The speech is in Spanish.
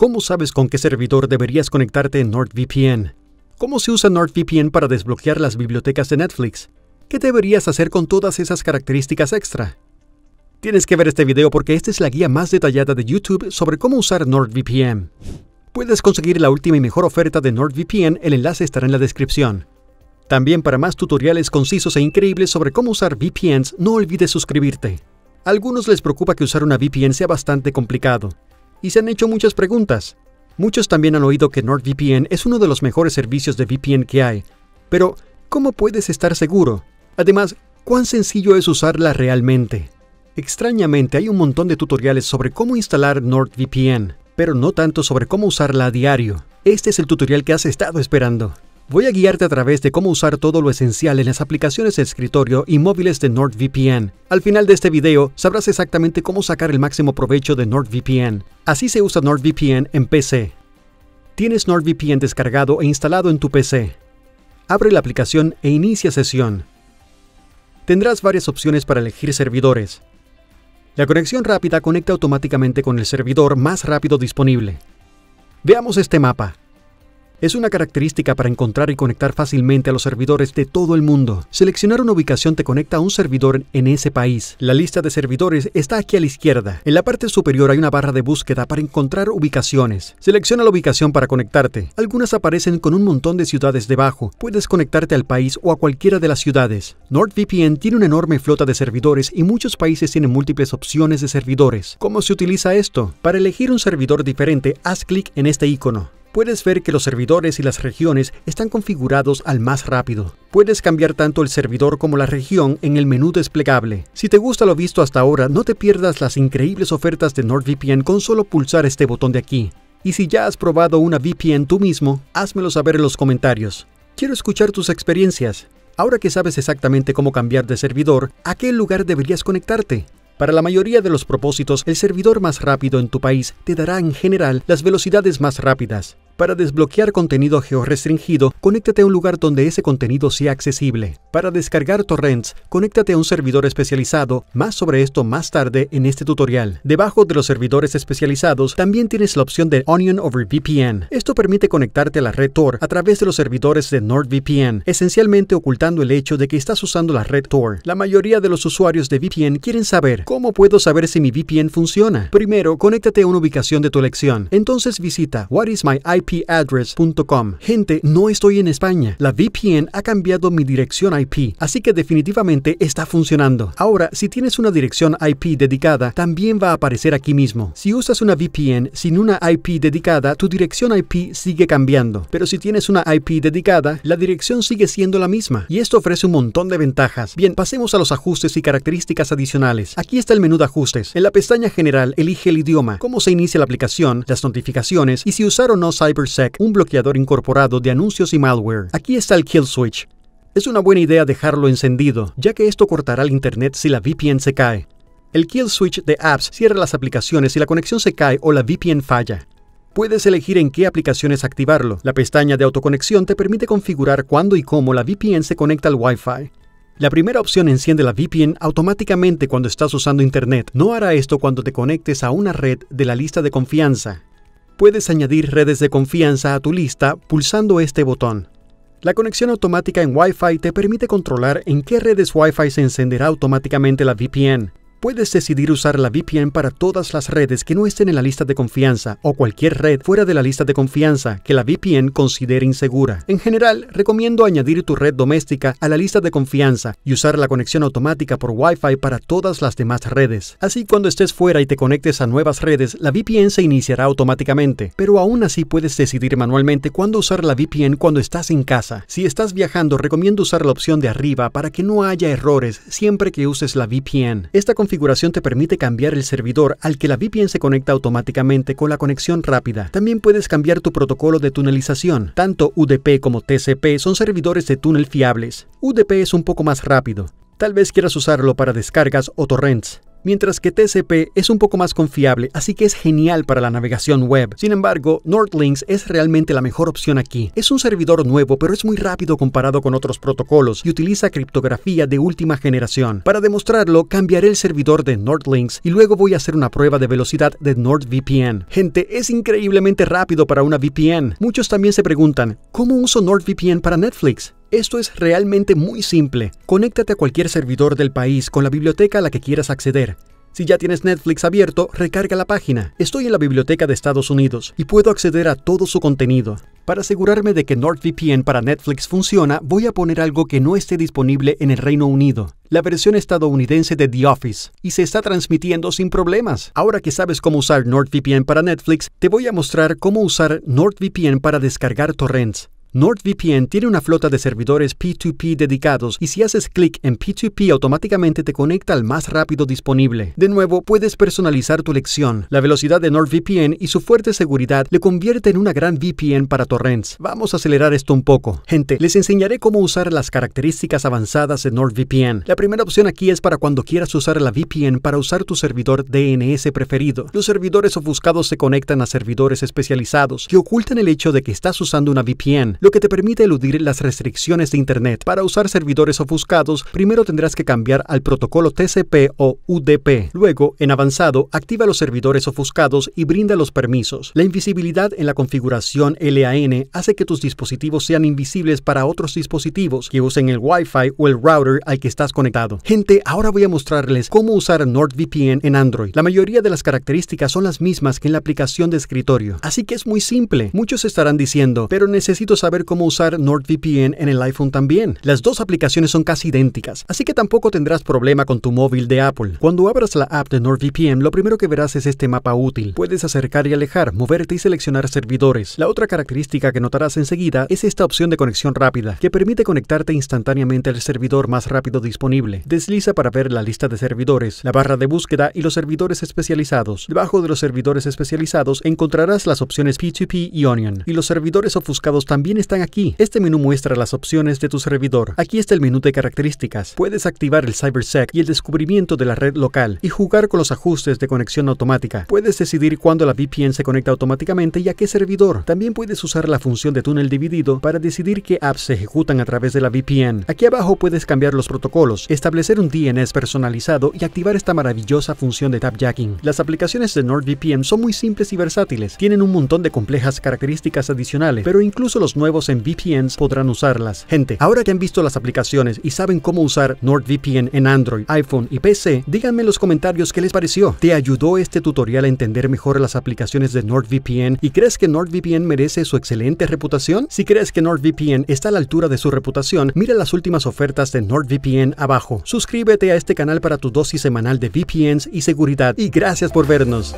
¿Cómo sabes con qué servidor deberías conectarte en NordVPN? ¿Cómo se usa NordVPN para desbloquear las bibliotecas de Netflix? ¿Qué deberías hacer con todas esas características extra? Tienes que ver este video porque esta es la guía más detallada de YouTube sobre cómo usar NordVPN. Puedes conseguir la última y mejor oferta de NordVPN, el enlace estará en la descripción. También para más tutoriales concisos e increíbles sobre cómo usar VPNs, no olvides suscribirte. A algunos les preocupa que usar una VPN sea bastante complicado, y se han hecho muchas preguntas. Muchos también han oído que NordVPN es uno de los mejores servicios de VPN que hay, pero ¿cómo puedes estar seguro? Además, ¿cuán sencillo es usarla realmente? Extrañamente, hay un montón de tutoriales sobre cómo instalar NordVPN, pero no tanto sobre cómo usarla a diario. Este es el tutorial que has estado esperando. Voy a guiarte a través de cómo usar todo lo esencial en las aplicaciones de escritorio y móviles de NordVPN. Al final de este video sabrás exactamente cómo sacar el máximo provecho de NordVPN. Así se usa NordVPN en PC. Tienes NordVPN descargado e instalado en tu PC. Abre la aplicación e inicia sesión. Tendrás varias opciones para elegir servidores. La conexión rápida conecta automáticamente con el servidor más rápido disponible. Veamos este mapa. Es una característica para encontrar y conectar fácilmente a los servidores de todo el mundo. Seleccionar una ubicación te conecta a un servidor en ese país. La lista de servidores está aquí a la izquierda. En la parte superior hay una barra de búsqueda para encontrar ubicaciones. Selecciona la ubicación para conectarte. Algunas aparecen con un montón de ciudades debajo. Puedes conectarte al país o a cualquiera de las ciudades. NordVPN tiene una enorme flota de servidores y muchos países tienen múltiples opciones de servidores. ¿Cómo se utiliza esto? Para elegir un servidor diferente, haz clic en este icono. Puedes ver que los servidores y las regiones están configurados al más rápido. Puedes cambiar tanto el servidor como la región en el menú desplegable. Si te gusta lo visto hasta ahora, no te pierdas las increíbles ofertas de NordVPN con solo pulsar este botón de aquí. Y si ya has probado una VPN tú mismo, házmelo saber en los comentarios. Quiero escuchar tus experiencias. Ahora que sabes exactamente cómo cambiar de servidor, ¿a qué lugar deberías conectarte? Para la mayoría de los propósitos, el servidor más rápido en tu país te dará en general las velocidades más rápidas. Para desbloquear contenido geo-restringido, conéctate a un lugar donde ese contenido sea accesible. Para descargar torrents, conéctate a un servidor especializado. Más sobre esto más tarde en este tutorial. Debajo de los servidores especializados, también tienes la opción de Onion over VPN. Esto permite conectarte a la red Tor a través de los servidores de NordVPN, esencialmente ocultando el hecho de que estás usando la red Tor. La mayoría de los usuarios de VPN quieren saber, ¿cómo puedo saber si mi VPN funciona? Primero, conéctate a una ubicación de tu elección. Entonces visita is IP? address.com. Gente, no estoy en España. La VPN ha cambiado mi dirección IP, así que definitivamente está funcionando. Ahora, si tienes una dirección IP dedicada, también va a aparecer aquí mismo. Si usas una VPN sin una IP dedicada, tu dirección IP sigue cambiando. Pero si tienes una IP dedicada, la dirección sigue siendo la misma. Y esto ofrece un montón de ventajas. Bien, pasemos a los ajustes y características adicionales. Aquí está el menú de ajustes. En la pestaña general, elige el idioma, cómo se inicia la aplicación, las notificaciones y si usar o no Cyber un bloqueador incorporado de anuncios y malware. Aquí está el kill switch. Es una buena idea dejarlo encendido, ya que esto cortará el internet si la VPN se cae. El kill switch de apps cierra las aplicaciones si la conexión se cae o la VPN falla. Puedes elegir en qué aplicaciones activarlo. La pestaña de autoconexión te permite configurar cuándo y cómo la VPN se conecta al Wi-Fi. La primera opción enciende la VPN automáticamente cuando estás usando Internet. No hará esto cuando te conectes a una red de la lista de confianza. Puedes añadir redes de confianza a tu lista pulsando este botón. La conexión automática en Wi-Fi te permite controlar en qué redes Wi-Fi se encenderá automáticamente la VPN. Puedes decidir usar la VPN para todas las redes que no estén en la lista de confianza o cualquier red fuera de la lista de confianza que la VPN considere insegura. En general, recomiendo añadir tu red doméstica a la lista de confianza y usar la conexión automática por Wi-Fi para todas las demás redes. Así cuando estés fuera y te conectes a nuevas redes, la VPN se iniciará automáticamente, pero aún así puedes decidir manualmente cuándo usar la VPN cuando estás en casa. Si estás viajando, recomiendo usar la opción de arriba para que no haya errores siempre que uses la VPN. Esta configuración te permite cambiar el servidor al que la VPN se conecta automáticamente con la conexión rápida. También puedes cambiar tu protocolo de tunelización. Tanto UDP como TCP son servidores de túnel fiables. UDP es un poco más rápido. Tal vez quieras usarlo para descargas o torrents mientras que TCP es un poco más confiable, así que es genial para la navegación web. Sin embargo, Nordlinks es realmente la mejor opción aquí. Es un servidor nuevo, pero es muy rápido comparado con otros protocolos y utiliza criptografía de última generación. Para demostrarlo, cambiaré el servidor de Nordlinks y luego voy a hacer una prueba de velocidad de NordVPN. Gente, es increíblemente rápido para una VPN. Muchos también se preguntan, ¿cómo uso NordVPN para Netflix? Esto es realmente muy simple. Conéctate a cualquier servidor del país con la biblioteca a la que quieras acceder. Si ya tienes Netflix abierto, recarga la página. Estoy en la biblioteca de Estados Unidos y puedo acceder a todo su contenido. Para asegurarme de que NordVPN para Netflix funciona, voy a poner algo que no esté disponible en el Reino Unido, la versión estadounidense de The Office, y se está transmitiendo sin problemas. Ahora que sabes cómo usar NordVPN para Netflix, te voy a mostrar cómo usar NordVPN para descargar torrents. NordVPN tiene una flota de servidores P2P dedicados y si haces clic en P2P automáticamente te conecta al más rápido disponible. De nuevo, puedes personalizar tu elección. La velocidad de NordVPN y su fuerte seguridad le convierte en una gran VPN para torrents. Vamos a acelerar esto un poco. Gente, les enseñaré cómo usar las características avanzadas de NordVPN. La primera opción aquí es para cuando quieras usar la VPN para usar tu servidor DNS preferido. Los servidores ofuscados se conectan a servidores especializados que ocultan el hecho de que estás usando una VPN lo que te permite eludir las restricciones de Internet. Para usar servidores ofuscados, primero tendrás que cambiar al protocolo TCP o UDP. Luego, en avanzado, activa los servidores ofuscados y brinda los permisos. La invisibilidad en la configuración LAN hace que tus dispositivos sean invisibles para otros dispositivos que usen el Wi-Fi o el router al que estás conectado. Gente, ahora voy a mostrarles cómo usar NordVPN en Android. La mayoría de las características son las mismas que en la aplicación de escritorio, así que es muy simple. Muchos estarán diciendo, pero necesito saber ver cómo usar NordVPN en el iPhone también. Las dos aplicaciones son casi idénticas, así que tampoco tendrás problema con tu móvil de Apple. Cuando abras la app de NordVPN, lo primero que verás es este mapa útil. Puedes acercar y alejar, moverte y seleccionar servidores. La otra característica que notarás enseguida es esta opción de conexión rápida, que permite conectarte instantáneamente al servidor más rápido disponible. Desliza para ver la lista de servidores, la barra de búsqueda y los servidores especializados. Debajo de los servidores especializados encontrarás las opciones P2P y Onion, y los servidores ofuscados también están aquí. Este menú muestra las opciones de tu servidor. Aquí está el menú de características. Puedes activar el CyberSec y el descubrimiento de la red local y jugar con los ajustes de conexión automática. Puedes decidir cuándo la VPN se conecta automáticamente y a qué servidor. También puedes usar la función de túnel dividido para decidir qué apps se ejecutan a través de la VPN. Aquí abajo puedes cambiar los protocolos, establecer un DNS personalizado y activar esta maravillosa función de tapjacking. Las aplicaciones de NordVPN son muy simples y versátiles. Tienen un montón de complejas características adicionales, pero incluso los nuevos en VPNs podrán usarlas. Gente, ahora que han visto las aplicaciones y saben cómo usar NordVPN en Android, iPhone y PC, díganme en los comentarios qué les pareció. ¿Te ayudó este tutorial a entender mejor las aplicaciones de NordVPN y crees que NordVPN merece su excelente reputación? Si crees que NordVPN está a la altura de su reputación, mira las últimas ofertas de NordVPN abajo. Suscríbete a este canal para tu dosis semanal de VPNs y seguridad. Y gracias por vernos.